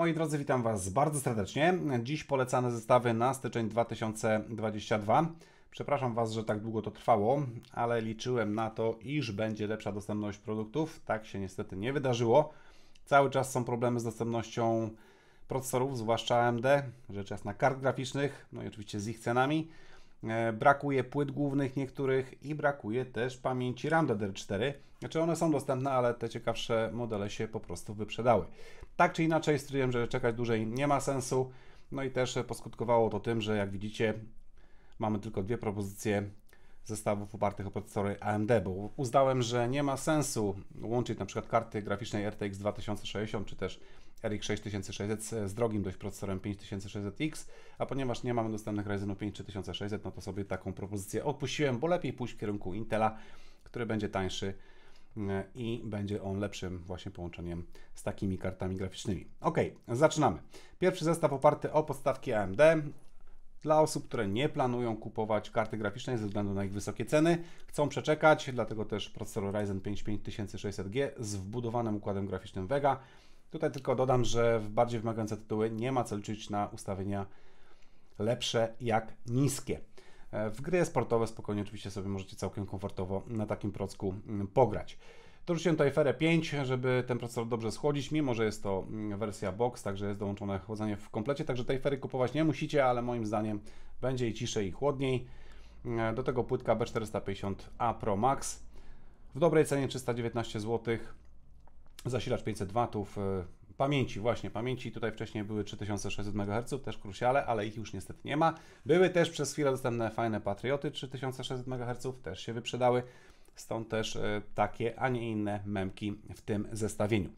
Moi drodzy, witam Was bardzo serdecznie. Dziś polecane zestawy na styczeń 2022. Przepraszam Was, że tak długo to trwało, ale liczyłem na to, iż będzie lepsza dostępność produktów. Tak się niestety nie wydarzyło. Cały czas są problemy z dostępnością procesorów, zwłaszcza AMD, rzecz jasna kart graficznych, no i oczywiście z ich cenami. E, brakuje płyt głównych niektórych i brakuje też pamięci RAM DDR4. Znaczy one są dostępne, ale te ciekawsze modele się po prostu wyprzedały. Tak czy inaczej stwierdziłem, że czekać dłużej nie ma sensu. No i też poskutkowało to tym, że jak widzicie mamy tylko dwie propozycje zestawów opartych o procesory AMD, bo uznałem, że nie ma sensu łączyć na przykład karty graficznej RTX 2060 czy też RX 6600 z drogim dość procesorem 5600X, a ponieważ nie mamy dostępnych Ryzenów 5600, no to sobie taką propozycję odpuściłem, bo lepiej pójść w kierunku Intela, który będzie tańszy mm, i będzie on lepszym właśnie połączeniem z takimi kartami graficznymi. Ok, zaczynamy. Pierwszy zestaw oparty o podstawki AMD. Dla osób, które nie planują kupować karty graficznej ze względu na ich wysokie ceny, chcą przeczekać, dlatego też procesor Ryzen 5 5600G z wbudowanym układem graficznym Vega Tutaj tylko dodam, że w bardziej wymagające tytuły nie ma co liczyć na ustawienia lepsze jak niskie. E, w gry sportowe spokojnie oczywiście sobie możecie całkiem komfortowo na takim procku mm, pograć. Dorzuciłem tutaj FRE 5, żeby ten procesor dobrze schodzić, mimo że jest to mm, wersja box, także jest dołączone chłodzenie w komplecie, także tej fery kupować nie musicie, ale moim zdaniem będzie i ciszej i chłodniej. E, do tego płytka B450A Pro Max w dobrej cenie 319 zł zasilacz 500 W, e, pamięci, właśnie pamięci, tutaj wcześniej były 3600 MHz, też krusiale, ale ich już niestety nie ma. Były też przez chwilę dostępne fajne Patrioty 3600 MHz, też się wyprzedały, stąd też e, takie, a nie inne memki w tym zestawieniu.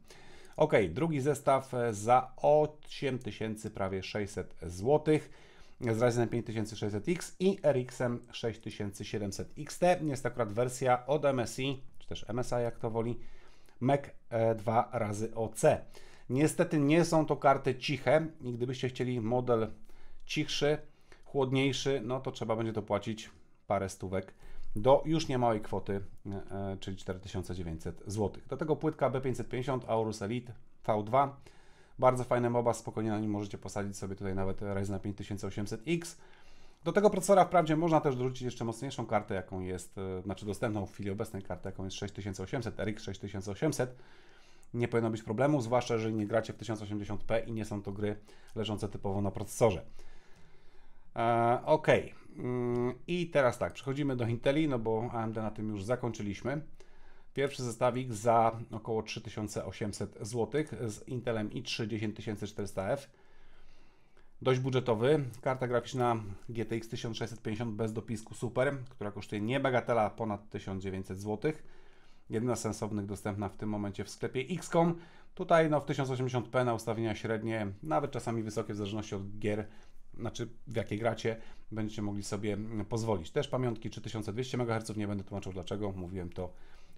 Ok, drugi zestaw e, za 8000 prawie 600 zł z Ryzenem 5600X i RX-em 6700XT. Jest akurat wersja od MSI, czy też MSI jak to woli, MEC 2 e razy OC. Niestety nie są to karty ciche i gdybyście chcieli model cichszy, chłodniejszy, no to trzeba będzie to płacić parę stówek do już niemałej kwoty, e, e, czyli 4900 zł. Do tego płytka B550 Aorus Elite V2. Bardzo fajny MOBA, spokojnie na nim możecie posadzić sobie tutaj nawet Ryzen 5800X. Do tego procesora wprawdzie można też dorzucić jeszcze mocniejszą kartę, jaką jest, e, znaczy dostępną w chwili obecnej kartę, jaką jest 6800, RX 6800. Nie powinno być problemu, zwłaszcza jeżeli nie gracie w 1080p i nie są to gry leżące typowo na procesorze. E, ok, mm, i teraz tak, przechodzimy do Inteli, no bo AMD na tym już zakończyliśmy. Pierwszy zestawik za około 3800 zł z Intelem i3 10400F dość budżetowy. Karta graficzna GTX 1650 bez dopisku Super, która kosztuje niebagatela ponad 1900 zł. Jedyna sensownych dostępna w tym momencie w sklepie XCOM. Tutaj no, w 1080p na ustawienia średnie, nawet czasami wysokie w zależności od gier, znaczy w jakiej gracie, będziecie mogli sobie mm, pozwolić. Też pamiątki 3200 MHz, nie będę tłumaczył dlaczego, mówiłem to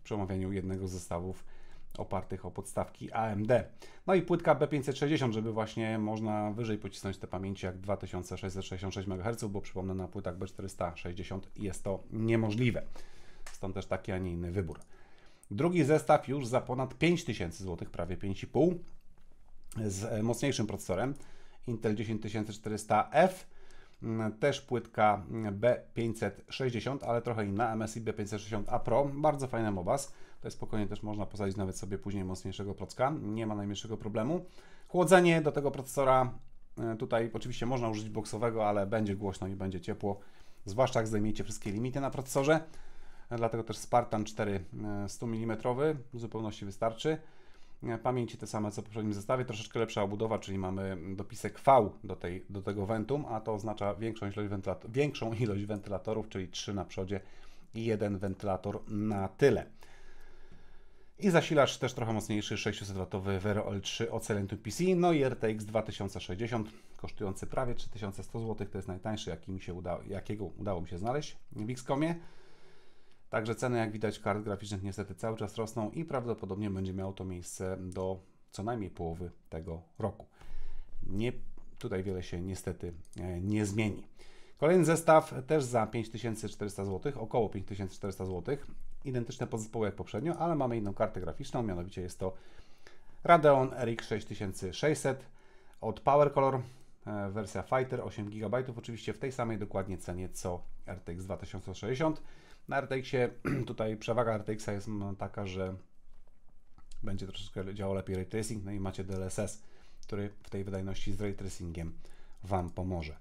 przy omawianiu jednego z zestawów opartych o podstawki AMD. No i płytka B560, żeby właśnie można wyżej pocisnąć te pamięci jak 2666 MHz, bo przypomnę na płytach B460 jest to niemożliwe. Stąd też taki, a nie inny wybór. Drugi zestaw już za ponad 5000 zł, prawie 5,5 z mocniejszym procesorem Intel 10400F też płytka B560, ale trochę inna, MSI B560A Pro, bardzo fajna MOBAS, tutaj spokojnie też można posadzić nawet sobie później mocniejszego procka, nie ma najmniejszego problemu. Chłodzenie do tego procesora e, tutaj oczywiście można użyć boksowego, ale będzie głośno i będzie ciepło, zwłaszcza jak zdejmiecie wszystkie limity na procesorze, dlatego też Spartan 4 100 mm w zupełności wystarczy. E, pamięci te same co w poprzednim zestawie, troszeczkę lepsza obudowa, czyli mamy dopisek V do, tej, do tego ventum, a to oznacza większą ilość, wentylator, większą ilość wentylatorów, czyli 3 na przodzie i jeden wentylator na tyle. I zasilacz też trochę mocniejszy, 600W Vero L3 Ocelentum PC, no i RTX 2060, kosztujący prawie 3100 zł, to jest najtańszy, jaki mi się udało, jakiego udało mi się znaleźć w XCOMie. Także ceny, jak widać, kart graficznych niestety cały czas rosną i prawdopodobnie będzie miało to miejsce do co najmniej połowy tego roku. Nie, tutaj wiele się niestety e, nie zmieni. Kolejny zestaw też za 5400 zł, około 5400 zł. Identyczne podzespoły jak poprzednio, ale mamy inną kartę graficzną, mianowicie jest to Radeon RX 6600 od PowerColor, e, wersja Fighter 8 GB, oczywiście w tej samej dokładnie cenie co RTX 2060. Na RTX-ie tutaj przewaga RTX-a jest no, taka, że będzie troszeczkę działał lepiej ray tracing, no i macie DLSS, który w tej wydajności z ray tracingiem Wam pomoże.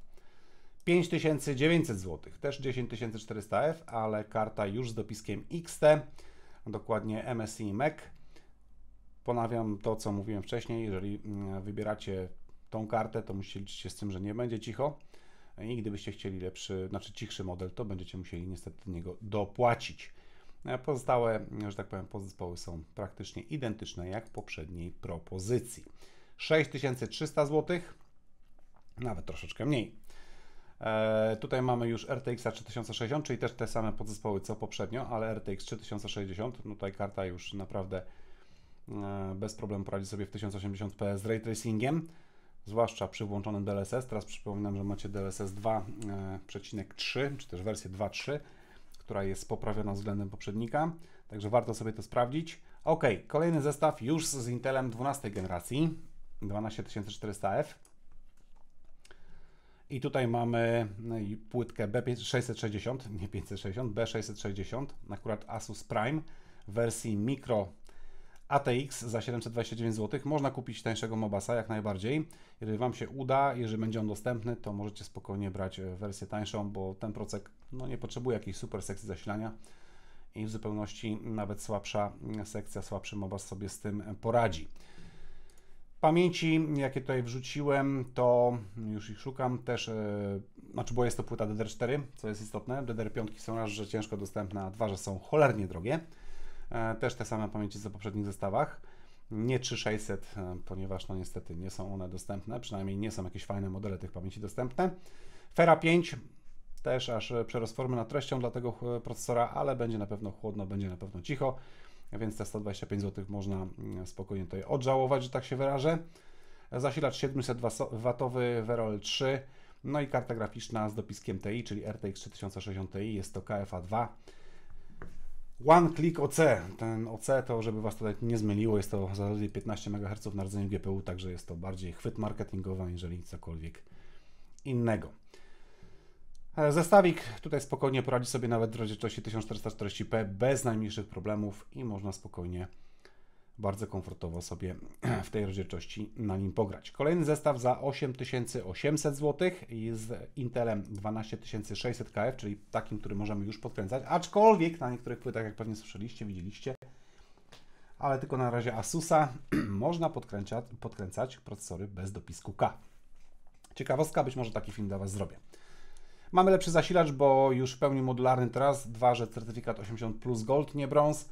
5900 zł, też 10400F, ale karta już z dopiskiem XT, dokładnie MSI Mac. E Ponawiam to, co mówiłem wcześniej, jeżeli mm, wybieracie tą kartę, to musicie liczyć się z tym, że nie będzie cicho i gdybyście chcieli lepszy, znaczy cichszy model, to będziecie musieli niestety do niego dopłacić. E, pozostałe, że tak powiem, podzespoły są praktycznie identyczne jak w poprzedniej propozycji. 6300 zł, nawet troszeczkę mniej. E, tutaj mamy już RTX 3060, czyli też te same podzespoły co poprzednio, ale RTX 3060, no tutaj karta już naprawdę e, bez problemu poradzi sobie w 1080p z ray tracingiem zwłaszcza przy włączonym DLSS. Teraz przypominam, że macie DLSS 2.3, e, czy też wersję 2.3, która jest poprawiona względem poprzednika, także warto sobie to sprawdzić. Ok, kolejny zestaw już z Intelem 12 generacji, 12400F. I tutaj mamy no płytkę B660, nie 560, B660, akurat Asus Prime w wersji mikro ATX za 729 zł. Można kupić tańszego Mobasa jak najbardziej. Jeżeli Wam się uda, jeżeli będzie on dostępny, to możecie spokojnie brać e, wersję tańszą, bo ten procek no, nie potrzebuje jakiejś super sekcji zasilania i w zupełności nawet słabsza mm, sekcja, słabszy Mobas sobie z tym e, poradzi. Pamięci, jakie tutaj wrzuciłem, to już ich szukam też, yy, znaczy, bo jest to płyta DDR4, co jest istotne. DDR5 są raz, że ciężko dostępne, a dwa, że są cholernie drogie. E, też te same pamięci co w poprzednich zestawach. Nie 3600, e, ponieważ no niestety nie są one dostępne, przynajmniej nie są jakieś fajne modele tych pamięci dostępne. Fera 5 też aż przerost formy nad treścią dla tego e, procesora, ale będzie na pewno chłodno, będzie na pewno cicho, więc te 125 zł można spokojnie tutaj odżałować, że tak się wyrażę. Zasilacz 700W Verol 3, no i karta graficzna z dopiskiem TI, czyli RTX 3060 Ti, jest to KFA 2. One Click OC. Ten OC to, żeby Was tutaj nie zmyliło, jest to zaledwie 15 MHz na rdzeniu GPU, także jest to bardziej chwyt marketingowy, aniżeli cokolwiek innego. E, zestawik tutaj spokojnie poradzi sobie nawet w rozdzielczości 1440p bez najmniejszych problemów i można spokojnie bardzo komfortowo sobie w tej rozdzielczości na nim pograć. Kolejny zestaw za 8800 zł jest Intelem 12600KF, czyli takim, który możemy już podkręcać, aczkolwiek na niektórych płytach, jak pewnie słyszeliście, widzieliście, ale tylko na razie Asusa można podkręcać, podkręcać procesory bez dopisku K. Ciekawostka, być może taki film dla Was zrobię. Mamy lepszy zasilacz, bo już w pełni modularny teraz, dwa, że certyfikat 80 plus Gold, nie brąz,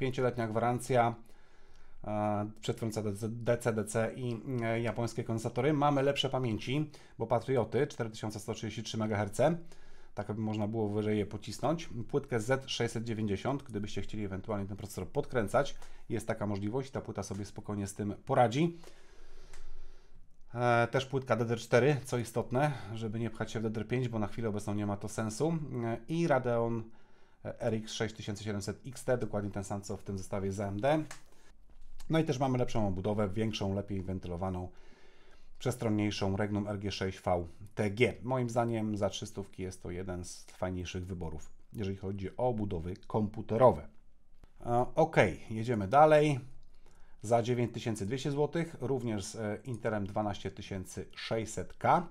5-letnia gwarancja, E, przetwórca DCDC i e, japońskie kondensatory. Mamy lepsze pamięci, bo Patrioty 4133 MHz, tak aby można było wyżej je pocisnąć. Płytkę Z690, gdybyście chcieli ewentualnie ten procesor podkręcać, jest taka możliwość, ta płyta sobie spokojnie z tym poradzi. E, też płytka DDR4, co istotne, żeby nie pchać się w DDR5, bo na chwilę obecną nie ma to sensu. I Radeon RX 6700 XT, dokładnie ten sam co w tym zestawie z AMD. No i też mamy lepszą obudowę, większą, lepiej wentylowaną, przestronniejszą Regnum RG6V TG. Moim zdaniem za 300 jest to jeden z fajniejszych wyborów, jeżeli chodzi o obudowy komputerowe. E, ok, jedziemy dalej. Za 9200 zł, również z e, Interem 12600K,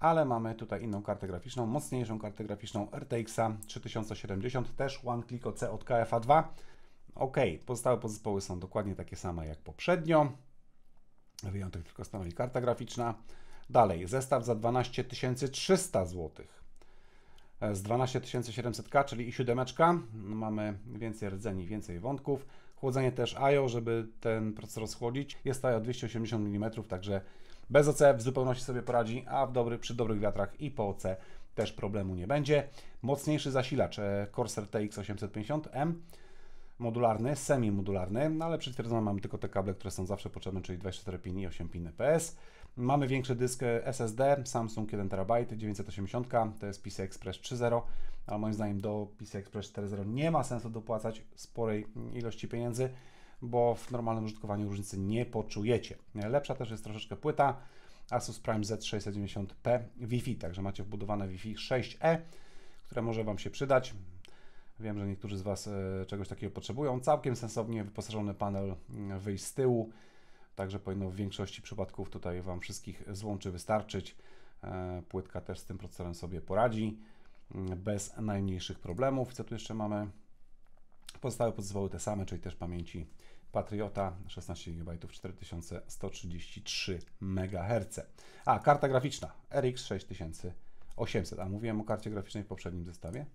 ale mamy tutaj inną kartę graficzną, mocniejszą kartę graficzną RTX-a 3070, też One Click OC od KFA2 Ok, pozostałe podzespoły są dokładnie takie same jak poprzednio. Wyjątek tylko stanowi karta graficzna. Dalej, zestaw za 12300 zł. E, z 12700 k czyli i siódemeczka. No, mamy więcej rdzeni, więcej wątków. Chłodzenie też IO, żeby ten procesor schłodzić. Jest IO 280 mm, także bez OC w zupełności sobie poradzi, a w dobry, przy dobrych wiatrach i po OC też problemu nie będzie. Mocniejszy zasilacz e, Corsair TX 850M modularny, semi-modularny, no ale przytwierdzone mamy tylko te kable, które są zawsze potrzebne, czyli 24 pin i 8 pin PS. Mamy większy dysk e, SSD, Samsung 1 TB, 980, to jest PCI Express 3.0, ale moim zdaniem do PCI Express 4.0 nie ma sensu dopłacać sporej mm, ilości pieniędzy, bo w normalnym użytkowaniu różnicy nie poczujecie. Lepsza też jest troszeczkę płyta Asus Prime Z690P Wi-Fi, także macie wbudowane Wi-Fi 6E, które może Wam się przydać. Wiem, że niektórzy z Was e, czegoś takiego potrzebują. Całkiem sensownie wyposażony panel mm, wyjść z tyłu, także powinno w większości przypadków tutaj Wam wszystkich złączy wystarczyć. E, płytka też z tym procesorem sobie poradzi mm, bez najmniejszych problemów. Co tu jeszcze mamy? Pozostałe pozostały te same, czyli też pamięci Patriota 16 GB 4133 MHz. A, karta graficzna RX 6800. A mówiłem o karcie graficznej w poprzednim zestawie.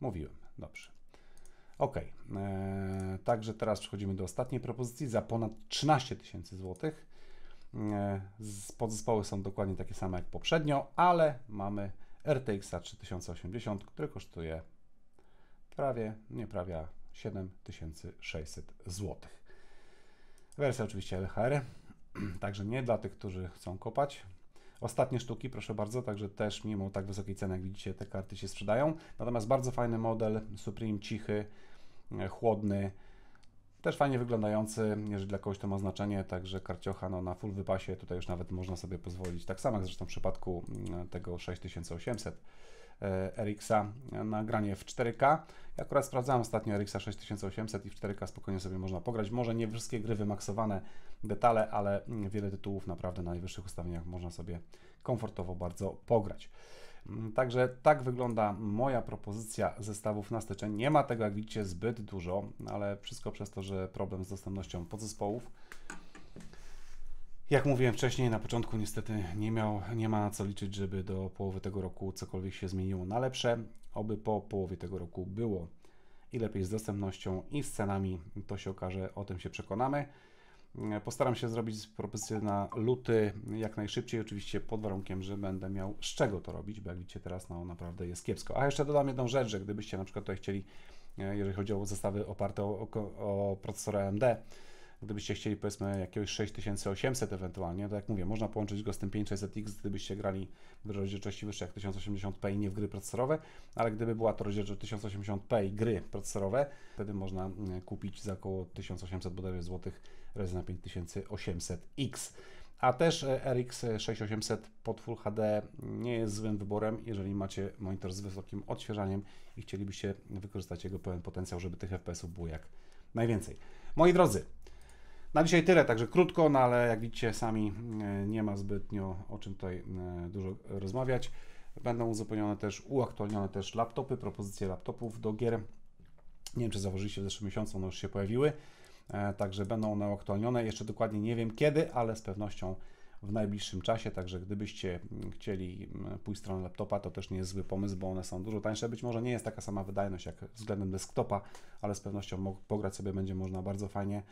Mówiłem, dobrze. Ok, eee, także teraz przechodzimy do ostatniej propozycji za ponad 13 tysięcy złotych. E, podzespoły są dokładnie takie same jak poprzednio, ale mamy RTX 3080, który kosztuje prawie, nie prawie 7600 zł. Wersja oczywiście LHR, także nie dla tych, którzy chcą kopać, Ostatnie sztuki, proszę bardzo, także też mimo tak wysokiej ceny, jak widzicie, te karty się sprzedają. Natomiast bardzo fajny model, Supreme cichy, e, chłodny, też fajnie wyglądający, jeżeli dla kogoś to ma znaczenie, także karciocha no, na full wypasie tutaj już nawet można sobie pozwolić, tak samo jak zresztą w przypadku mm, tego 6800. E, Erixa na granie w 4K. Ja akurat sprawdzałem ostatnio Erixa 6800 i w 4K spokojnie sobie można pograć. Może nie wszystkie gry wymaksowane detale, ale mm, wiele tytułów naprawdę na najwyższych ustawieniach można sobie komfortowo bardzo pograć. Mm, także tak wygląda moja propozycja zestawów na styczeń. Nie ma tego, jak widzicie, zbyt dużo, ale wszystko przez to, że problem z dostępnością podzespołów jak mówiłem wcześniej, na początku niestety nie, miał, nie ma na co liczyć, żeby do połowy tego roku cokolwiek się zmieniło na lepsze. Oby po połowie tego roku było i lepiej z dostępnością i z cenami. To się okaże, o tym się przekonamy. Mm, postaram się zrobić propozycję na luty jak najszybciej, oczywiście pod warunkiem, że będę miał z czego to robić, bo jak widzicie teraz no, naprawdę jest kiepsko. A jeszcze dodam jedną rzecz, że gdybyście na przykład tutaj chcieli, e, jeżeli chodzi o zestawy oparte o, o, o procesor AMD, Gdybyście chcieli powiedzmy jakiegoś 6800 ewentualnie, to no tak jak mówię, można połączyć go z tym 5600X, gdybyście grali w rozdzielczości wyższej jak 1080p i nie w gry procesorowe, ale gdyby była to rozdzielczość 1080p i gry procesorowe, wtedy można mm, kupić za około 1800 bodajże złotych razy na 5800X. A też e, RX 6800 pod Full HD nie jest złym wyborem, jeżeli macie monitor z wysokim odświeżaniem i chcielibyście wykorzystać jego pełen potencjał, żeby tych FPS-ów było jak najwięcej. Moi drodzy, na dzisiaj tyle, także krótko, no ale jak widzicie sami e, nie ma zbytnio o czym tutaj e, dużo rozmawiać. Będą uzupełnione też, uaktualnione też laptopy, propozycje laptopów do gier. Nie wiem, czy zauważyliście w zeszłym miesiącu, one już się pojawiły. E, także będą one uaktualnione. Jeszcze dokładnie nie wiem kiedy, ale z pewnością w najbliższym czasie. Także gdybyście chcieli pójść stronę laptopa, to też nie jest zły pomysł, bo one są dużo tańsze. Być może nie jest taka sama wydajność jak względem desktopa, ale z pewnością pograć sobie będzie można bardzo fajnie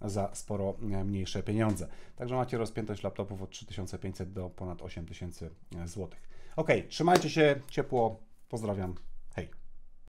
za sporo e, mniejsze pieniądze. Także macie rozpiętość laptopów od 3500 do ponad 8000 zł. Ok, trzymajcie się ciepło, pozdrawiam.